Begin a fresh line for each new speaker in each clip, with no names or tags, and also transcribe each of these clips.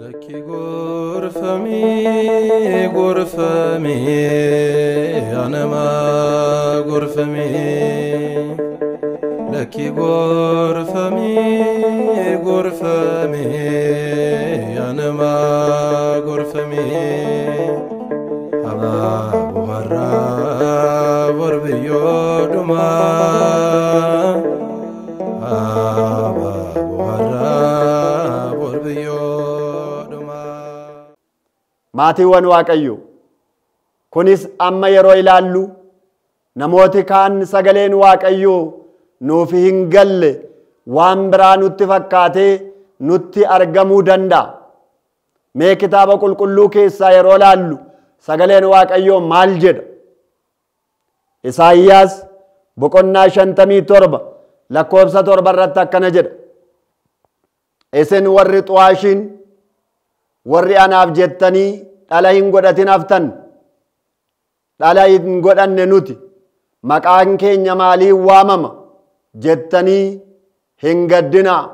ለኪ ጎርፈሜ ጎርፈሜ አነማ ጎርፈሜ ለኪ ጎርፈሜ ጎርፈሜ አነማ ጎርፈሜ አባ ወራ ወርብዮ ዱማ maatiiwwan Waaqayyoo. Kunis amma yeroo ilaallu namooti kaan sagaleen Waaqayyoo nuuf hingalle waan biraa nutti fakkaatee nutti argamuu danda'a. Mee kitaaba qulqulluu keessaa yeroo laallu sagaleen Waaqayyoo maal jedha? Isaayyaas boqonnaa shantamii torba lakkoobsa torba irratti akkana jedha. Isin warri xuwaashiin warri anaaf jettanii dhala hin godhatin haftan dhala hin godhanne nuti maqaan keenya maalii waamama jettanii hin gaddinaa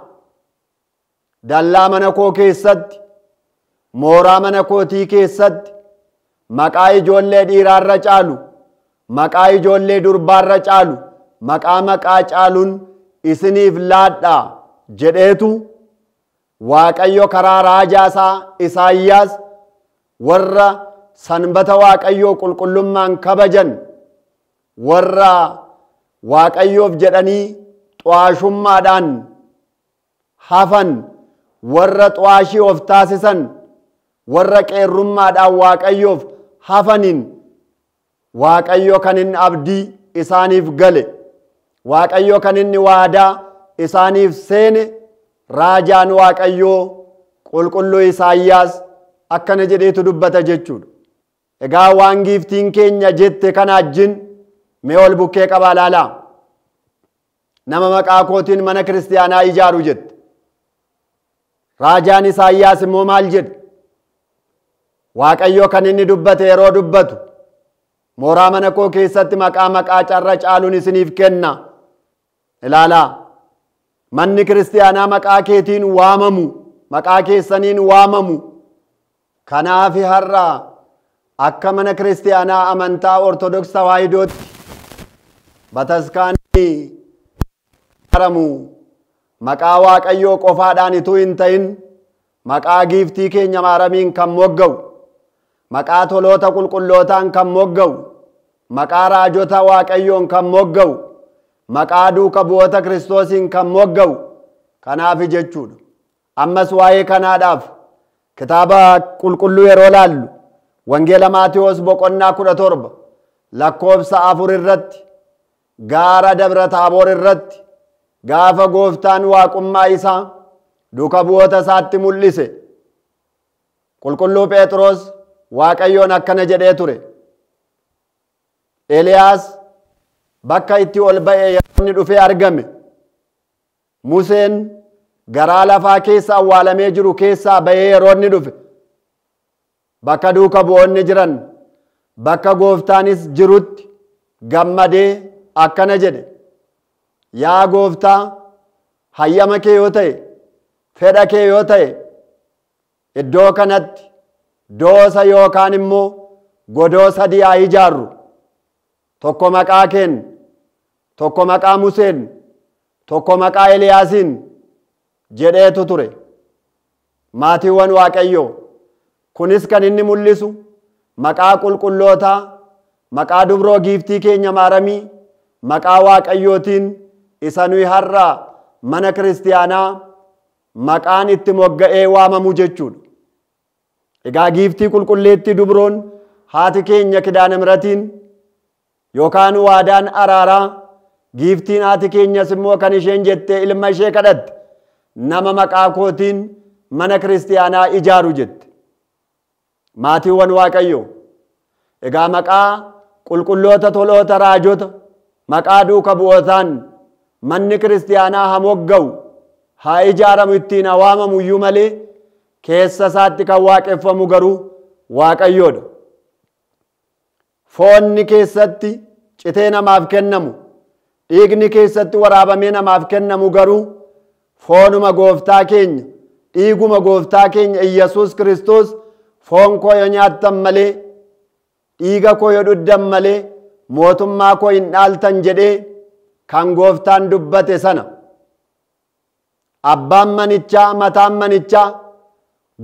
dallaa mana koo keessatti mooraa mana kootii keessatti maqaa ijoollee dhiiraarra caalu maqaa ijoollee durbaarra caalu maqaa maqaa caaluun isiniif laadhaa jedheetu waaqayyo karaa raajaasaa isaayyaas warra sanbata Waaqayyoo qulqullummaan kabajan warra Waaqayyoof jedhanii xu'aashummaadhaan hafan warra xu'aashii of taasisan warra qeerrummaadhaan Waaqayyoof hafanin Waaqayyo kan inni abdii isaaniif gale Waaqayyo kan inni waadaa isaaniif seene raajaan Waaqayyoo qulqulluu Isaayyaas akkana jedheetu dubbata jechuudha. Egaa waan giiftiin keenya jette kana ajjin mee ol bukkee qaba laalaa. Nama maqaa kootiin mana kiristiyaanaa ijaaru jette. Raajaan Isaayyaas immoo maal jedhe? Waaqayyo kan inni dubbate yeroo dubbatu mooraa mana koo keessatti maqaa maqaa carra caaluun isiniif kenna ilaalaa manni kiristiyaanaa maqaa keetiin waamamu maqaa keessaniin waamamu Kanaaf har'a akka mana kiristaanaa amantaa ortodoksa waayidootti bataskaanii maqaa Waaqayyoo qofaadhaan ituu hin ta'in maqaa giiftii keenya maaramiin kan mogga'u maqaa toloota qulqullootaan kan mogga'u maqaa raajota Waaqayyoon kan mogga'u maqaa duuka bu'oota Kiristoosiin kan mogga'u kanaafi jechuudha. Ammas waa'ee kanaadhaaf kitaaba qulqulluu yeroo laallu wangeela Maatiyoos boqonnaa kudha torba lakkoobsa afur irratti gaara dabra aboor irratti gaafa gooftaan waaqummaa isaa duka bu'oota isaatti mul'ise qulqulluu Phexros waaqayyoon akkana jedhee ture. Eliyaas bakka itti ol ba'e yeroo dhufee argame Museen garaa lafaa keessa awwaalamee jiru keessaa bahee yeroonni dhufe bakka duuka bu'oonni jiran bakka gooftaanis jirutti gammadee akkana jedhe yaa gooftaa hayyama kee yoo ta'e fedha kee yoo ta'e iddoo kanatti doosa yookaan immoo godoo sadii haa ijaarru tokko maqaa keen tokko maqaa Museen tokko maqaa Eliyaasiin jedheetu ture maatiiwwan waaqayyoo kunis kan inni mul'isu maqaa qulqullootaa maqaa dubroo giiftii keenya maaramii maqaa waaqayyootiin isa nuyi mana kiristiyaanaa maqaan itti mogga'ee waamamu jechuudha. Egaa giiftii qulqulleetti dubroon haati keenya kidaanamratiin yookaan waadaan araaraa giiftiin haati keenyas immoo kan isheen jettee ilma ishee kadhatte nama maqaa kootiin mana kiristaanaa ijaaru jette. Maatiiwwan Waaqayyoo egaa maqaa qulqulloota toloota raajota maqaa duuka bu'ootaan manni haa mogga'u haa ijaaramu ittiin hawaamamu iyyuu malee keessa isaatti kan waaqeffamu garuu dha Foonni keessatti citee namaaf kennamu dhiigni keessatti waraabamee namaaf kennamu garuu foonuma gooftaa keenya dhiiguma gooftaa keenya iyyasuus kiristoos foon koo yoo nyaattan malee dhiiga koo yoo dhuddan malee mootummaa koo hin dhaaltan jedhee kan gooftaan dubbate sana abbaan manichaa mataan manichaa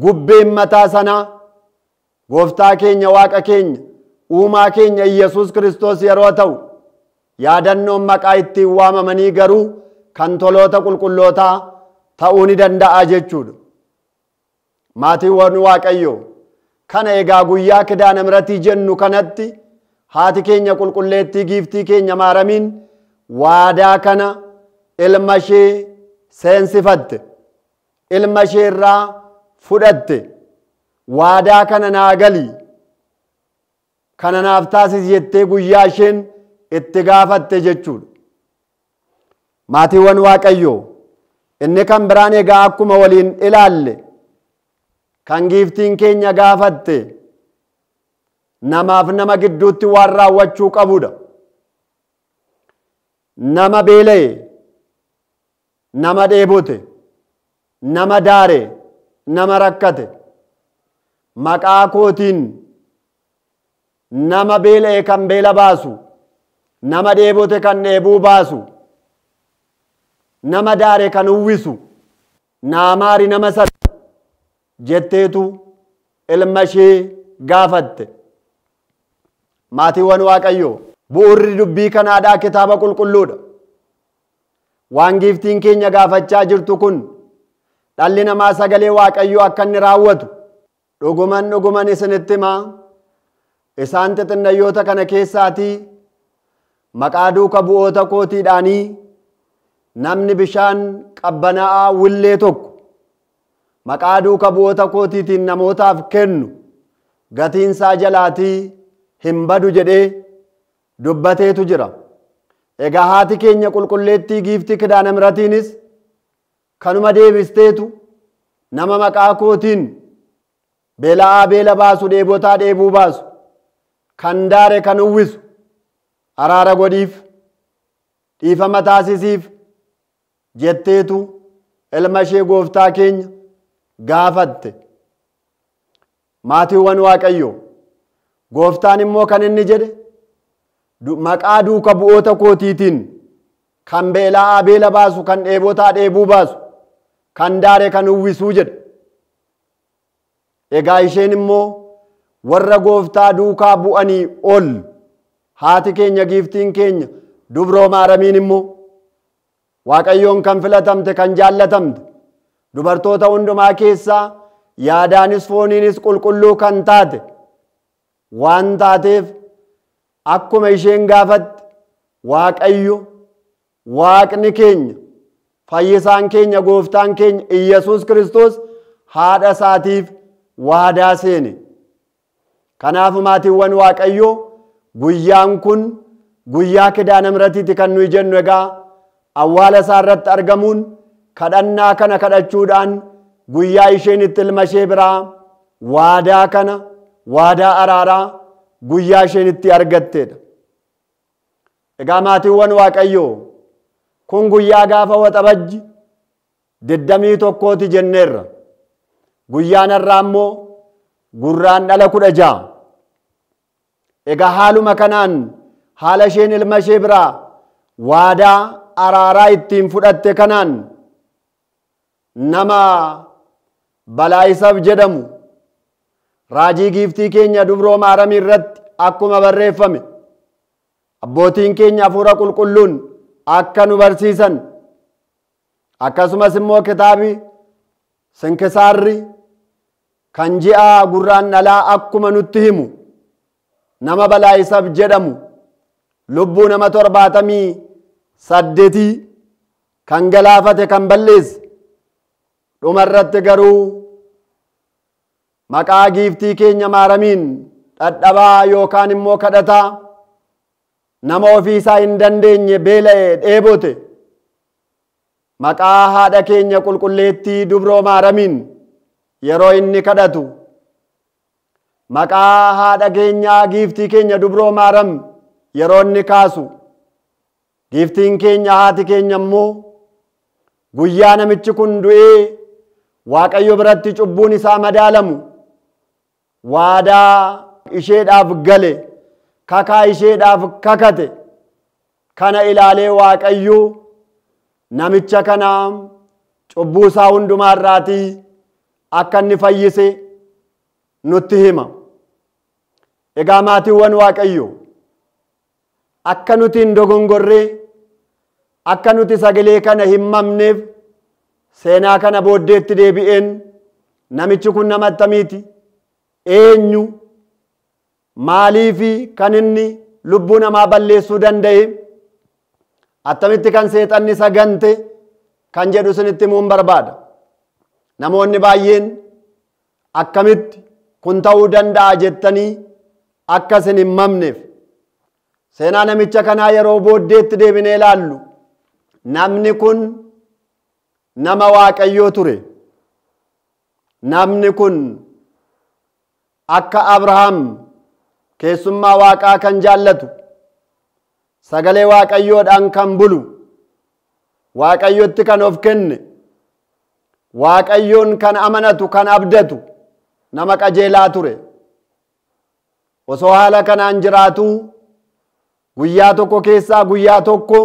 gubbeen mataa sanaa gooftaa keenya waaqa keenya uumaa keenya iyyasuus kiristoos yeroo ta'u yaadannoon maqaa ittiin waamamanii garuu kan toloota qulqullootaa ta'uu ni danda'a jechuudha. Maatiiwwan Waaqayyo. kana egaa guyyaa kidaana jennu kanatti haati keenya qulqulleettii giiftii keenya maaramiin waadaa kana ilma ishee seensifatte. Ilma ishee irraa fudhatte. Waadaa kana naa Kana naaf taasis jettee guyyaa isheen itti gaafatte jechuudha. maatiiwwan waaqayyo inni kan biraan gaa akkuma waliin ilaalle kan giiftiin keenya gaafatte namaaf nama gidduutti waan raawwachuu qabudha. Nama beela'e, nama deebote nama daare, nama rakkate maqaa kootiin nama beela'e kan beela baasu, nama dheebote kan dheebuu baasu. nama daare kan uwwisu naamaari nama sada jetteetu ilma ishee gaafatte. Maatiiwwan Waaqayyoo bu'urri dubbii kanaadha kitaaba qulqulluudha. Waan giiftiin keenya gaafachaa jirtu kun dhalli namaa sagalee Waaqayyoo akka inni raawwatu dhuguman dhuguman isinitti himaa isaan xixinnayoota kana keessaatii maqaa duuka bu'oota kootiidhaanii namni bishaan qabbanaa'aa willee tokko maqaa duuka bu'oota kootiitiin namootaaf kennu gatiinsaa jalaatii hin badu jedhee dubbateetu jira. Egaa haati keenya qulqulleettii giiftii kidaana miratiinis kanuma deebisteetu nama maqaa kootiin beela'aa beela baasu dheebotaa dheebuu baasu kan daare kan uwwisu araara godhiif dhiifama taasisiif jetteetu ilma ishee gooftaa keenya gaafatte. Maatiiwwan Waaqayyoo gooftaan immoo kan inni jedhe maqaa duuka bu'oota kootiitiin kan beelaa abeela baasu kan dheebotaa dheebuu baasu kan dare kan uwwisuu jedhe. Egaa isheen immoo warra gooftaa duukaa bu'anii ol haati keenya giiftiin keenya dubrooma aramiin immoo. Waaqayyoon kan filatamte kan jaallatamte dubartoota hundumaa keessaa yaadaanis fooniinis qulqulluu kan taate waan taateef akkuma isheen gaafatti Waaqayyo Waaqni keenya fayyisaan keenya gooftaan keenya Iyyasuus Kiristoos haadha isaatiif waadaa seene. Kanaaf maatiiwwan Waaqayyoo guyyaan kun guyyaa kidaana miratiiti kan nuyi jennu egaa awwaala isaa irratti argamuun kadhannaa kana kadhachuudhaan guyyaa isheen itti ilmashee biraa waadaa kana waadaa araaraa guyyaa isheen itti argatteedha. Egaa maatiiwwan Waaqayyoo kun guyyaa gaafa waxabajji diddamii tokkooti jenneerra. Guyyaan irraa immoo gurraan dhala kudha ja'a. Egaa haaluma kanaan haala isheen ilma biraa waadaa araaraa ittiin fudhatte kanaan nama balaa isaaf jedhamu raajii giiftii keenya dubroo aramii irratti akkuma barreeffame abbootiin keenya hafuura qulqulluun akka nu barsiisan akkasumas immoo kitaabi sinkisaarri kan ji'a gurraan dhalaa akkuma nutti himu nama balaa isaaf jedhamu lubbuu nama torbaatamii saddeetii kan galaafate kan balleesse dhumarratti garuu maqaa giiftii keenya maaramiin daddabaa yookaan immoo kadhataa nama ofiisaa hin dandeenye bela dheebote maqaa haadha keenya qulqulleettii dubroo maaramiin yeroo inni kadhatu maqaa haadha keenya giiftii keenya dubroo maaram yeroo inni kaasu giftiin keenya haati keenya immoo guyyaa namichi kun du'ee waaqayyo biratti cubbuun isaa madaalamu waadaa isheedhaaf gale kakaa isheedhaaf kakate kana ilaalee waaqayyo namicha kana cubbuu isaa irraatii akka inni fayyise nutti hima. Egaa maatiiwwan waaqayyo? akka nuti hin dogongorre akka nuti sagalee kana hin mamneef seenaa kana booddeetti deebi'een namichi kun nama attamiiti eenyu maaliifi kan inni lubbuu namaa balleessuu danda'e attamitti kan seexanni sagante kan jedhu sinitti muun barbaada namoonni baay'een akkamitti kun ta'uu danda'a jettanii akka isin hin mamneef Seenaa namicha kanaa yeroo booddeetti deebinee ilaallu namni kun nama Waaqayyoo ture. Namni kun akka Abrahaam keessummaa Waaqaa kan jaallatu sagalee Waaqayyoodhaan kan bulu Waaqayyotti kan of kenne Waaqayyoon kan amanatu kan abdatu nama qajeelaa ture. Osoo haala kanaan jiraatuu guyyaa tokko keessaa guyyaa tokko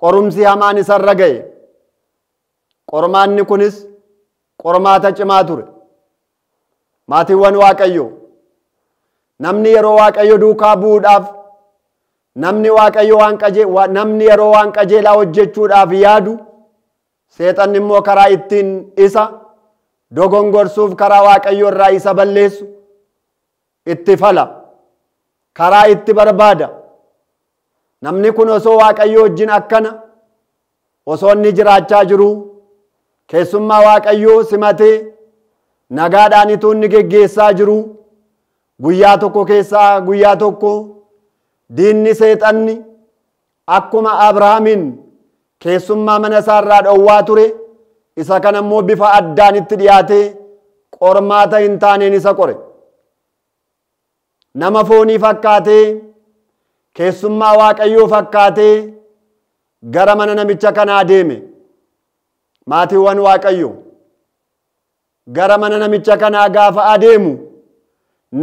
qorumsi hamaan isarra ga'e. Qormaanni kunis qormaata cimaa ture. Maatiiwwan waaqayyo namni yeroo Waaqayyo duukaa bu'uudhaaf namni Waaqayyo namni yeroo waan qajeelaa hojjechuudhaaf yaadu seexanni immoo karaa ittiin isa dogongorsuuf karaa Waaqayyo irraa isa balleessu itti fala karaa itti barbaada. Namni kun osoo Waaqayyo wajjin akkana osoo inni jiraachaa jiru keessummaa Waaqayyoo simatee nagaadhaan itoo inni geggeessaa jiru guyyaa tokko keessaa guyyaa tokko diinni seexanni akkuma Abrahaamin keessummaa mana isaarraa dhowwaa ture isa kana immoo bifa addaan itti dhiyaatee qormaata hin taaneen isa qore. Nama foonii fakkaatee keessummaa waaqayyoo fakkaatee gara mana namicha kanaa deeme maatiiwwan waaqayyo gara mana namicha kanaa gaafa adeemu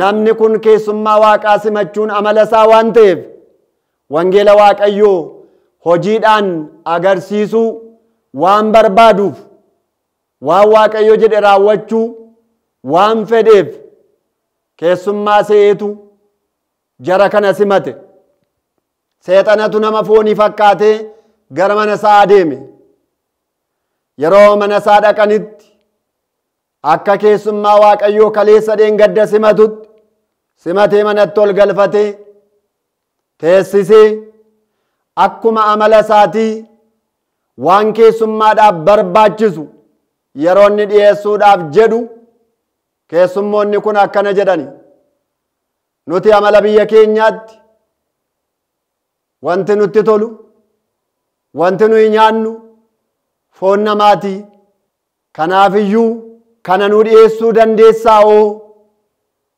namni kun keessummaa waaqaa simachuun amala isaa waan ta'eef wangeela waaqayyoo hojiidhaan agarsiisuu waan barbaaduuf waan waaqayyo jedhe raawwachuu waan fedheef keessummaa se'eetu jara kana simate. Seexanatu nama foonii fakkaatee gara mana isaa adeeme. Yeroo mana isaa dhaqanitti akka keessummaa Waaqayyoo kaleessa sadeen gadda simatutti simatee manatti ol galfatee teessisee akkuma amala isaatii waan keessummaadhaaf barbaachisu yeroonni inni dhiyeessuudhaaf jedhu keessummoonni kun akkana jedhani. Nuti amala biyya keenyaatti wanti nutti tolu, wanti nuyi nyaannu foon namaati. Kanaafiyyuu kana nu dhiyeessuu dandeessaa oo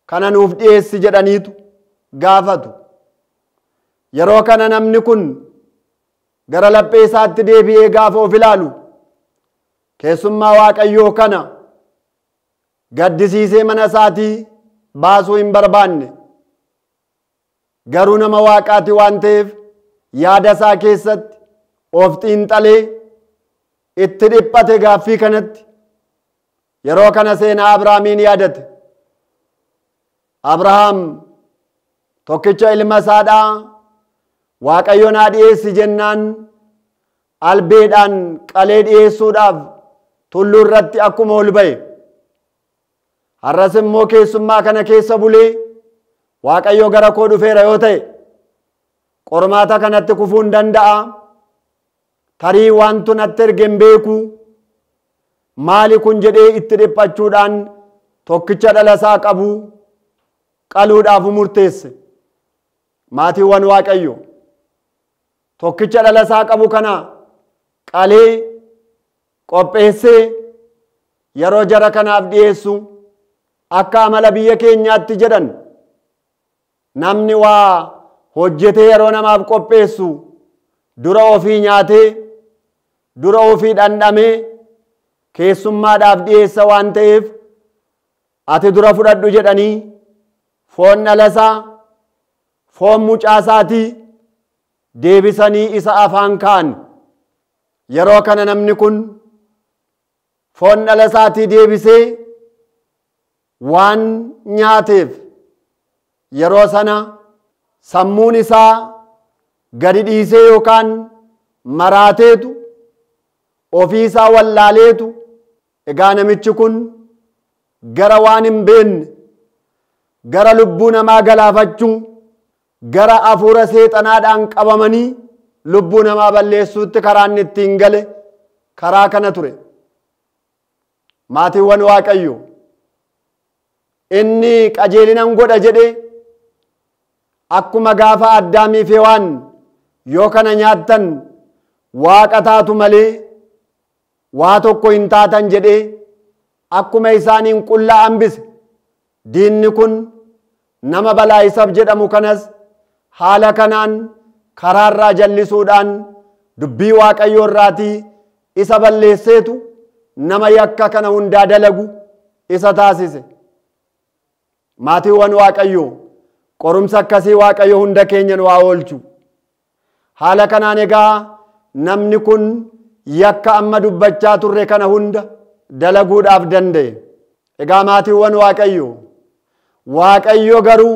kana nuuf dhiyeessi jedhaniitu gaafatu. Yeroo kana namni kun gara laphee isaatti deebi'ee gaafa of ilaalu keessummaa Waaqayyoo kana gaddisiisee mana isaatii baasuu hin barbaanne. Garuu nama Waaqaati waan ta'eef yaadasaa keessatti of xiinxalee itti dhiphate gaaffii kanatti yeroo kana seenaa Abrahaamiin yaadate. Abrahaam tokkicha ilma isaadhaa Waaqayyo naa dhiyeessi jennaan albeedhaan qalee dhiyeessuudhaaf tulluu irratti akkuma ol ba'e. Har'as immoo keessummaa kana keessa bulee Waaqayyo gara koo dhufeera yoo ta'e. qormaata kanatti hin danda'a. Tarii wantu natti ergen beeku maali kun jedhee itti dhiphachuudhaan tokkicha sa'a qabu qaluudhaaf umurteesse Maatiiwwan Waaqayyo tokkicha sa'a qabu kana qalee qopheessee yeroo jara kanaaf dhiyeessu akka amala biyya keenyaatti jedhan namni waa hojjetee yeroo namaaf qopheessu dura ofii nyaatee dura ofii dhandhamee keessummaadhaaf dhiyeessa waan ta'eef ati dura fudhadhu jedhanii foon dhalasaa foon mucaasaatii deebisanii isa afaan kaan yeroo kana namni kun foon dhalasaatii deebisee waan nyaateef yeroo sana sammuun isaa gadi dhiisee yookaan maraateetu ofii isaa wallaaleetu egaa namichi kun gara waan hin beekne gara lubbuu namaa galaafachuu gara afuura seexanaadhaan qabamanii lubbuu namaa balleessuutti karaan ittiin gale karaa kana ture. Maatiiwwan Waaqayyo inni qajeelinan godha jedhee akkuma gaafa addaamii fi waan yoo kana nyaattan waaqa taatu malee waa tokko hin taatan jedhee akkuma isaaniin qullaa bise diinni kun nama balaa isaaf jedhamu kanas haala kanaan karaarraa jallisuudhaan dubbii waaqayyoo irraatii isa balleesseetu nama yakka kana hundaa dalagu isa taasise maatiiwwan waaqayyoo Qorumsa akkasii Waaqayyo hunda keenyan waa oolchu. Haala kanaan egaa namni kun yakka amma dubbachaa turre kana hunda dalaguudhaaf danda'e. Egaa maatiiwwan Waaqayyo Waaqayyo garuu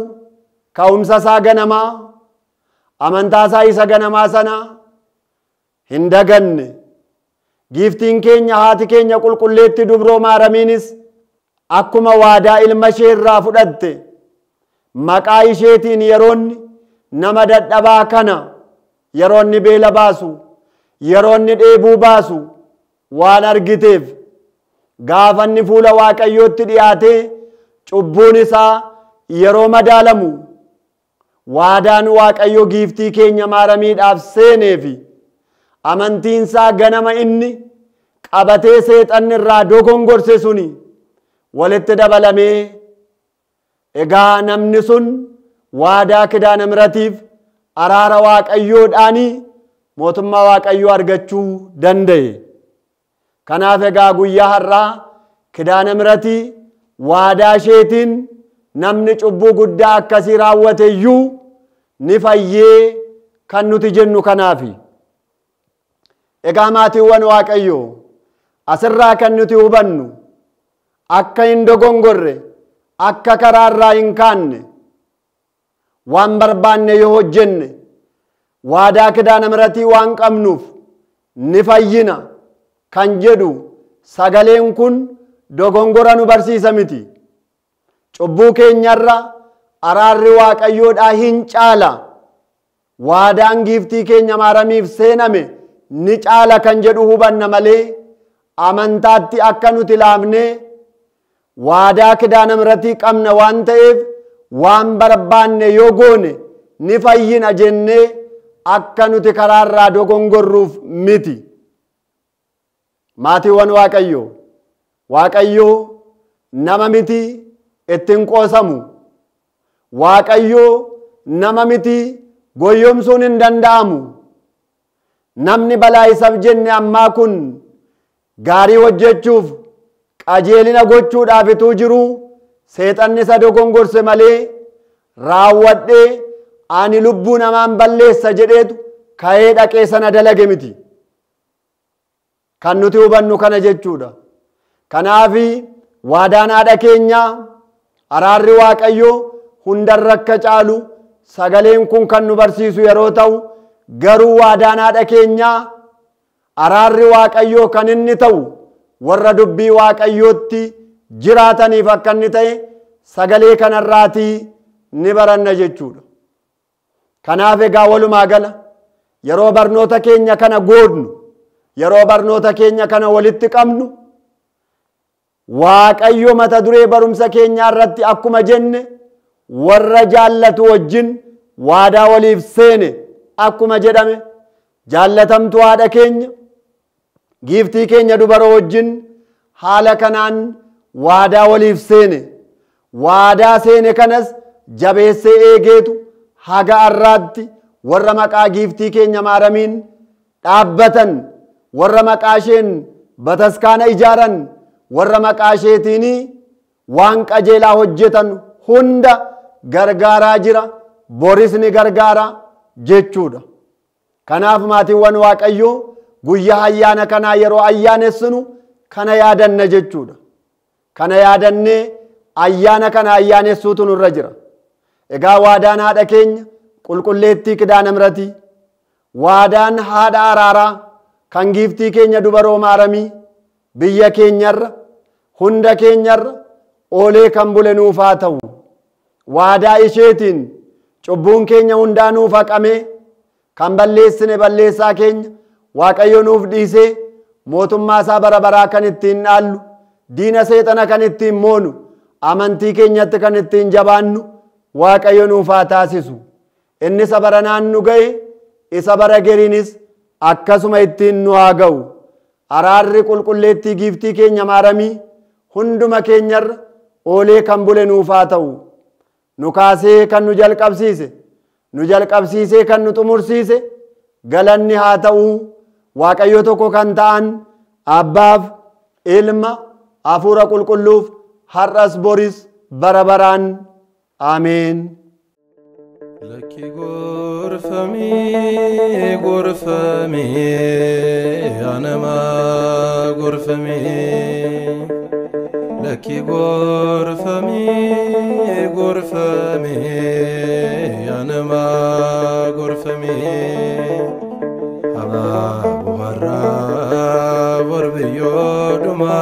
ka'umsa isaa ganamaa amantaa isaa isa ganamaa sana hin daganne. Giiftiin keenya haati keenya qulqulleetti dubroo maaramiinis akkuma waadaa ilma ishee irraa fudhatte maqaa isheetiin yeroonni nama dadhabaa kana yeroonni beela baasu yeroonni dheebuu baasu waan argiteef gaafanni fuula waaqayyootti dhiyaatee cubbuun isaa yeroo madaalamu waadaan waaqayyo giiftii keenya maaramiidhaaf seeneefi amantiin amantiinsaa ganama inni qabatee seexanni irraa dogongorsee suni walitti dabalamee Egaa namni sun waadaa kidaana miratiif araara waaqayyoodhaanii mootummaa waaqayyoo argachuu danda'e. Kanaaf egaa guyyaa harraa kidaana miratii waadaa isheetiin namni cubbuu guddaa akkasii raawwate iyyuu ni fayyee kan nuti jennu kanaafi. Egaa maatiiwwan waaqayyoo asirraa kan nuti hubannu akka hin dogongorre akka karaarraa hin kaanne waan barbaanne yoo hojjenne waadaa kidaana waan qabnuuf ni fayyina kan jedhu sagaleen kun dogongora nu barsiisa miti. Cubbuu keenyarra araarri waaqayyoodhaa hin caala. Waadaan giiftii keenya maaramiif seename ni caala kan jedhu hubanna malee amantaatti akka nuti laafne waadaa kidaana miratii qabna waan ta'eef waan barbaanne yoo goone ni fayyina jennee akka nuti karaarraa dogongorruuf miti. Maatiiwwan waaqayyo Waaqayyoo nama miti ittiin qoosamu Waaqayyoo nama miti goyyomsuun hin danda'amu namni balaa isaf jenne ammaa kun gaarii hojjechuuf qajeelina gochuudhaafituu jiru seexanni isa dogongorse malee raawwadhee ani lubbuu namaan balleessa jedheetu ka'ee dhaqee sana dalage miti. Kan nuti hubannu kana jechuudha. Kanaafi waadaan haadha keenyaa araarri waaqayyoo hundarra akka caalu sagaleen kun kan nu barsiisu yeroo ta'u garuu waadaan haadha keenyaa araarri waaqayyoo kan inni ta'u warra dubbii waaqayyootti jiraataniif akka inni ta'e sagalee kanarraatii ni baranna jechuudha. Kanaaf egaa walumaa gala yeroo barnoota keenya kana goodnu yeroo barnoota keenya kana walitti qabnu waaqayyo mata duree barumsa keenya irratti akkuma jenne warra jaallatu wajjin waadaa waliif seene akkuma jedhame jaallatamtu haadha keenya. giiftii keenya dubaroo wajjin haala kanaan waadaa waliif seene waadaa seene kanas jabeessee eegeetu haga arraatti warra maqaa giiftii keenya maaramiin dhaabbatan warra maqaa isheen bataskaana ijaaran warra maqaa isheetiinii waan qajeelaa hojjetan hunda gargaaraa jira borisni gargaara jechuudha. Kanaaf maatiiwwan Waaqayyoo guyyaa ayyaana kanaa yeroo ayyaanessinu kana yaadanna jechuudha. Kana yaadannee ayyaana kana ayyaanessuutu nurra jira. Egaa waadaan haadha keenya qulqulleettii qidaana waadaan haadha araaraa kan giiftii keenya dubaroo maaramii biyya keenyarra hunda keenyarra oolee kan bule nuufaa ta'u waadaa isheetiin cubbuun keenya hundaa nuuf qamee kan balleessine balleessaa keenya waaqayyo nuuf dhiisee mootummaa isaa bara baraa kan ittiin dhaallu diina seexana kan ittiin moonu amantii keenyatti kan ittiin jabaannu waaqayyo nuuf haa taasisu inni isa bara naannu ga'e isa bara gerinis akkasuma ittiin nu haa araarri qulqulleettii giiftii keenya maaramii hunduma keenyarra oolee kan bule nuuf ta'u nu kaasee kan nu jalqabsiise nu jalqabsiisee kan nu xumursiise galanni haa ta'uu waaqayyo tokko kan ta'an abbaaf ilma hafuura qulqulluuf har'as boris bara baraan አሜን። ለኪ ጎርፈሜ ጎርፈሜ አነማ ጎርፈሜ ለኪ ጎርፈሜ ጎርፈሜ አነማ ጎርፈሜ አባ amara warbiyo dhuma.